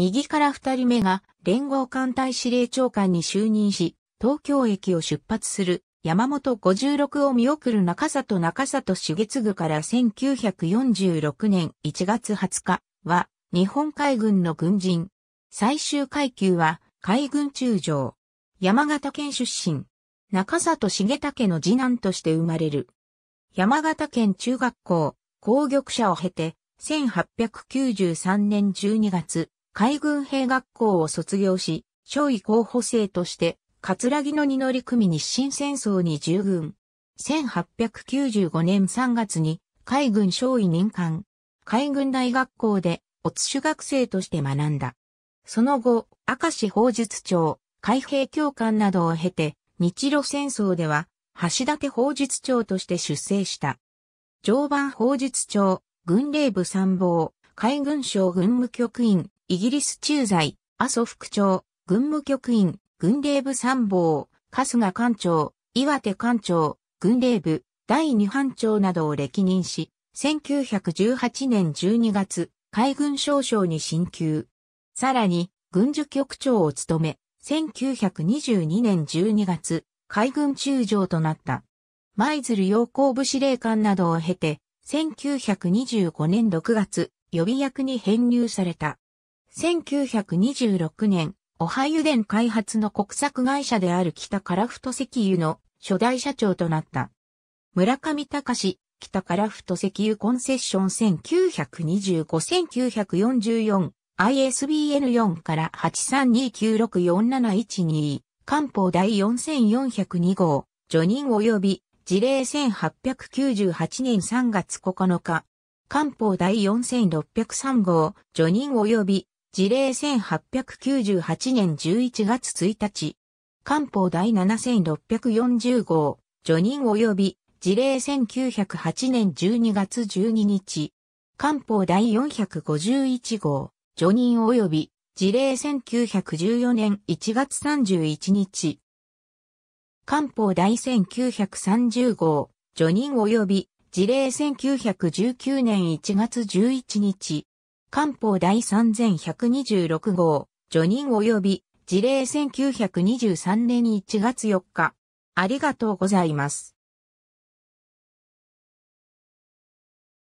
右から二人目が連合艦隊司令長官に就任し、東京駅を出発する山本56を見送る中里中里重次から1946年1月20日は日本海軍の軍人。最終階級は海軍中将。山形県出身。中里重武の次男として生まれる。山形県中学校、工玉者を経て、1893年12月、海軍兵学校を卒業し、少尉候補生として、葛城の二乗組日清戦争に従軍。1895年3月に海軍少尉任官。海軍大学校で、おつ主学生として学んだ。その後、明石法術庁、海兵教官などを経て、日露戦争では、橋立法術庁として出征した。常磐法術庁、軍令部参謀、海軍省軍務局員、イギリス駐在、麻生副長、軍務局員、軍令部参謀、春日艦長、岩手艦長、軍令部、第二班長などを歴任し、1918年12月、海軍少将に進級。さらに、軍需局長を務め、1922年12月、海軍中将となった。舞鶴陽光部司令官などを経て、1925年6月、予備役に編入された。1926年、オハ油田開発の国策会社である北カラフト石油の初代社長となった。村上隆、北カラフト石油コンセッション1925-1944 ISBN4 から8329647112官報第4402号除任及び事例1898年3月9日官報第4603号除任及び事例1898年11月1日、官報第7640号、除任及び事例1908年12月12日、官報第451号、除任及び事例1914年1月31日、官報第1930号、除任及び事例1919年1月11日、官報第3126号、除任及び事例1923年1月4日。ありがとうございます。